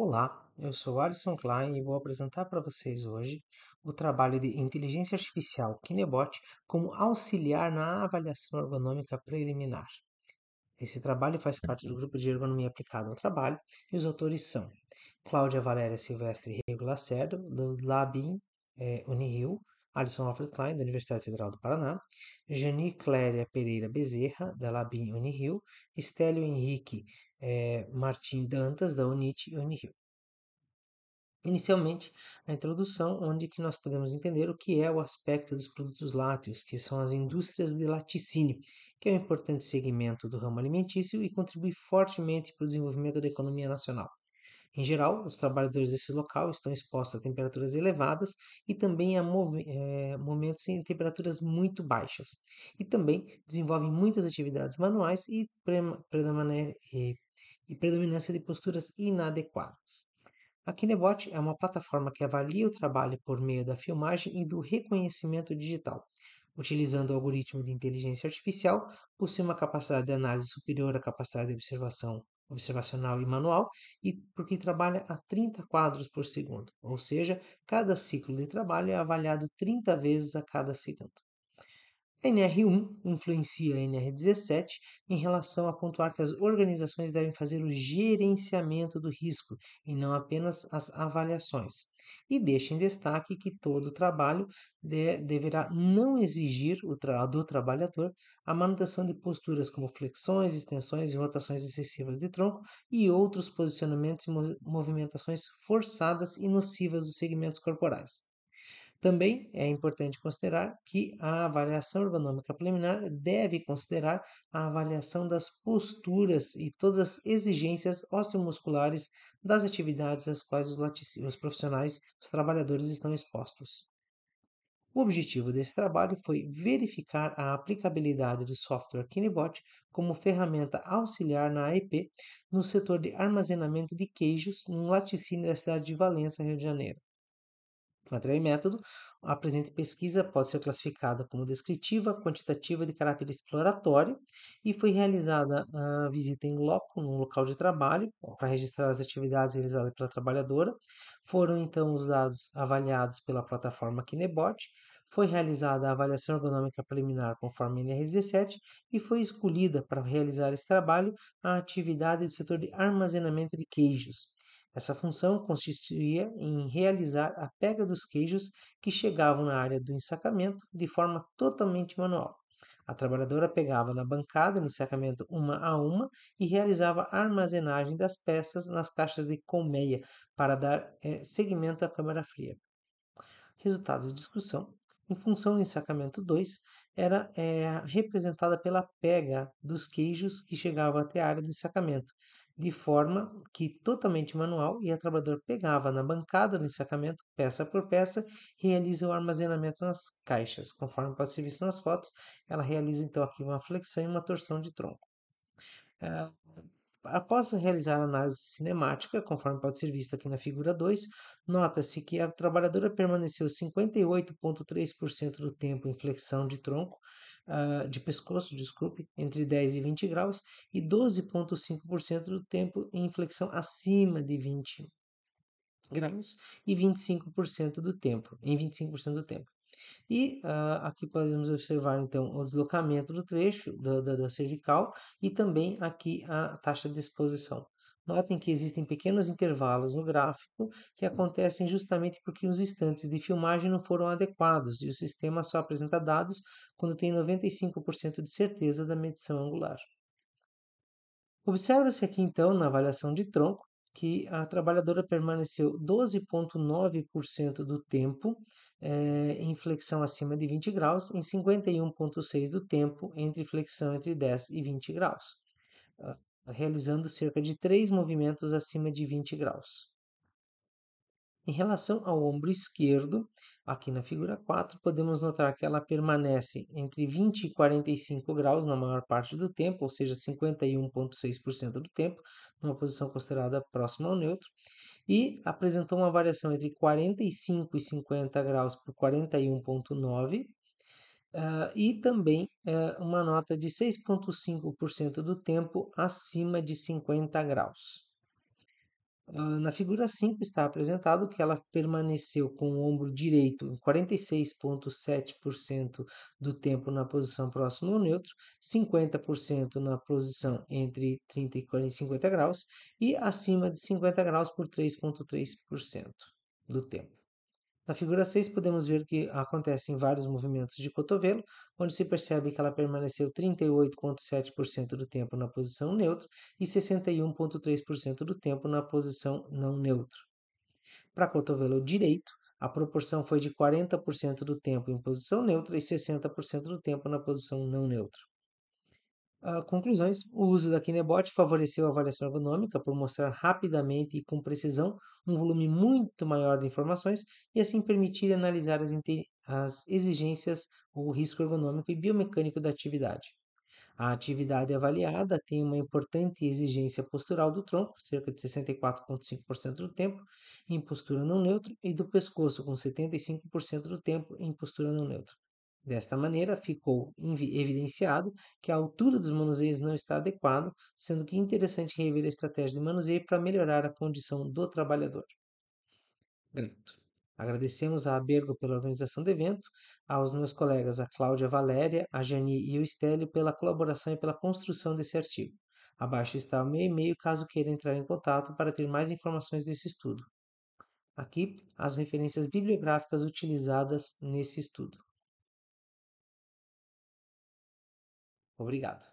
Olá, eu sou Alison Klein e vou apresentar para vocês hoje o trabalho de inteligência artificial Kinebot como auxiliar na avaliação ergonômica preliminar. Esse trabalho faz parte do uhum. grupo de ergonomia aplicada ao trabalho e os autores são Cláudia Valéria Silvestre Rego Lacerdo, do Labin é, Unirio, Alisson Alfred Klein, da Universidade Federal do Paraná, Jani Cléria Pereira Bezerra, da Labin Unirio, Estélio Henrique é, eh, Martim Dantas, da UNIT Unirio. Inicialmente, a introdução, onde que nós podemos entender o que é o aspecto dos produtos lácteos, que são as indústrias de laticínio, que é um importante segmento do ramo alimentício e contribui fortemente para o desenvolvimento da economia nacional. Em geral, os trabalhadores desse local estão expostos a temperaturas elevadas e também a é, momentos em temperaturas muito baixas. E também desenvolvem muitas atividades manuais e, e, eh, e predominância de posturas inadequadas. A Kinebot é uma plataforma que avalia o trabalho por meio da filmagem e do reconhecimento digital. Utilizando o algoritmo de inteligência artificial, possui uma capacidade de análise superior à capacidade de observação observacional e manual, e porque trabalha a 30 quadros por segundo, ou seja, cada ciclo de trabalho é avaliado 30 vezes a cada segundo. NR1 influencia a NR17 em relação a pontuar que as organizações devem fazer o gerenciamento do risco e não apenas as avaliações. E deixa em destaque que todo trabalho de, deverá não exigir tra, do trabalhador a manutenção de posturas como flexões, extensões e rotações excessivas de tronco e outros posicionamentos e movimentações forçadas e nocivas dos segmentos corporais. Também é importante considerar que a avaliação ergonômica preliminar deve considerar a avaliação das posturas e todas as exigências osteomusculares das atividades às quais os, os profissionais, os trabalhadores estão expostos. O objetivo desse trabalho foi verificar a aplicabilidade do software Kinebot como ferramenta auxiliar na AEP no setor de armazenamento de queijos no laticínio da cidade de Valença, Rio de Janeiro e método, a presente pesquisa pode ser classificada como descritiva, quantitativa de caráter exploratório e foi realizada a visita em loco, num local de trabalho, para registrar as atividades realizadas pela trabalhadora. Foram então os dados avaliados pela plataforma Kinebot, foi realizada a avaliação ergonômica preliminar conforme NR17 e foi escolhida para realizar esse trabalho a atividade do setor de armazenamento de queijos. Essa função consistia em realizar a pega dos queijos que chegavam na área do ensacamento de forma totalmente manual. A trabalhadora pegava na bancada de ensacamento uma a uma e realizava a armazenagem das peças nas caixas de colmeia para dar é, seguimento à câmara fria. Resultados de discussão. Em função do ensacamento 2, era é, representada pela pega dos queijos que chegavam até a área de ensacamento, de forma que totalmente manual e a trabalhador pegava na bancada do ensacamento, peça por peça, e realiza o armazenamento nas caixas. Conforme pode ser visto nas fotos, ela realiza então aqui uma flexão e uma torção de tronco. Ah, após realizar a análise cinemática, conforme pode ser visto aqui na figura 2, nota-se que a trabalhadora permaneceu 58,3% do tempo em flexão de tronco, uh, de pescoço, desculpe, entre 10 e 20 graus, e 12,5% do tempo em flexão acima de 20 graus e 25% do tempo, em 25% do tempo. E uh, aqui podemos observar então o deslocamento do trecho da, da cervical e também aqui a taxa de exposição. Notem que existem pequenos intervalos no gráfico que acontecem justamente porque os instantes de filmagem não foram adequados e o sistema só apresenta dados quando tem 95% de certeza da medição angular. Observa-se aqui então, na avaliação de tronco, que a trabalhadora permaneceu 12,9% do tempo é, em flexão acima de 20 graus, em 51,6% do tempo entre flexão entre 10 e 20 graus ah, realizando cerca de 3 movimentos acima de 20 graus. Em relação ao ombro esquerdo, aqui na figura 4, podemos notar que ela permanece entre 20 e 45 graus na maior parte do tempo, ou seja, 51,6% do tempo, numa posição considerada próxima ao neutro, e apresentou uma variação entre 45 e 50 graus por 41,9 Uh, e também uh, uma nota de 6,5% do tempo acima de 50 graus. Uh, na figura 5 está apresentado que ela permaneceu com o ombro direito em 46,7% do tempo na posição próximo ao neutro, 50% na posição entre 30 e 50 graus e acima de 50 graus por 3,3% do tempo. Na figura 6, podemos ver que acontecem vários movimentos de cotovelo, onde se percebe que ela permaneceu 38,7% do tempo na posição neutra e 61,3% do tempo na posição não neutra. Para cotovelo direito, a proporção foi de 40% do tempo em posição neutra e 60% do tempo na posição não neutra. Uh, conclusões: o uso da Kinebot favoreceu a avaliação ergonômica por mostrar rapidamente e com precisão um volume muito maior de informações e assim permitir analisar as, as exigências ou risco ergonômico e biomecânico da atividade. A atividade avaliada tem uma importante exigência postural do tronco, cerca de 64,5% do tempo, em postura não neutra, e do pescoço, com 75% do tempo em postura não neutra. Desta maneira, ficou evidenciado que a altura dos manuseios não está adequada, sendo que é interessante rever a estratégia de manuseio para melhorar a condição do trabalhador. Grito. Agradecemos a Abergo pela organização do evento, aos meus colegas a Cláudia Valéria, a Jani e o Estélio pela colaboração e pela construção desse artigo. Abaixo está o meu e-mail caso queira entrar em contato para ter mais informações desse estudo. Aqui as referências bibliográficas utilizadas nesse estudo. Obrigado.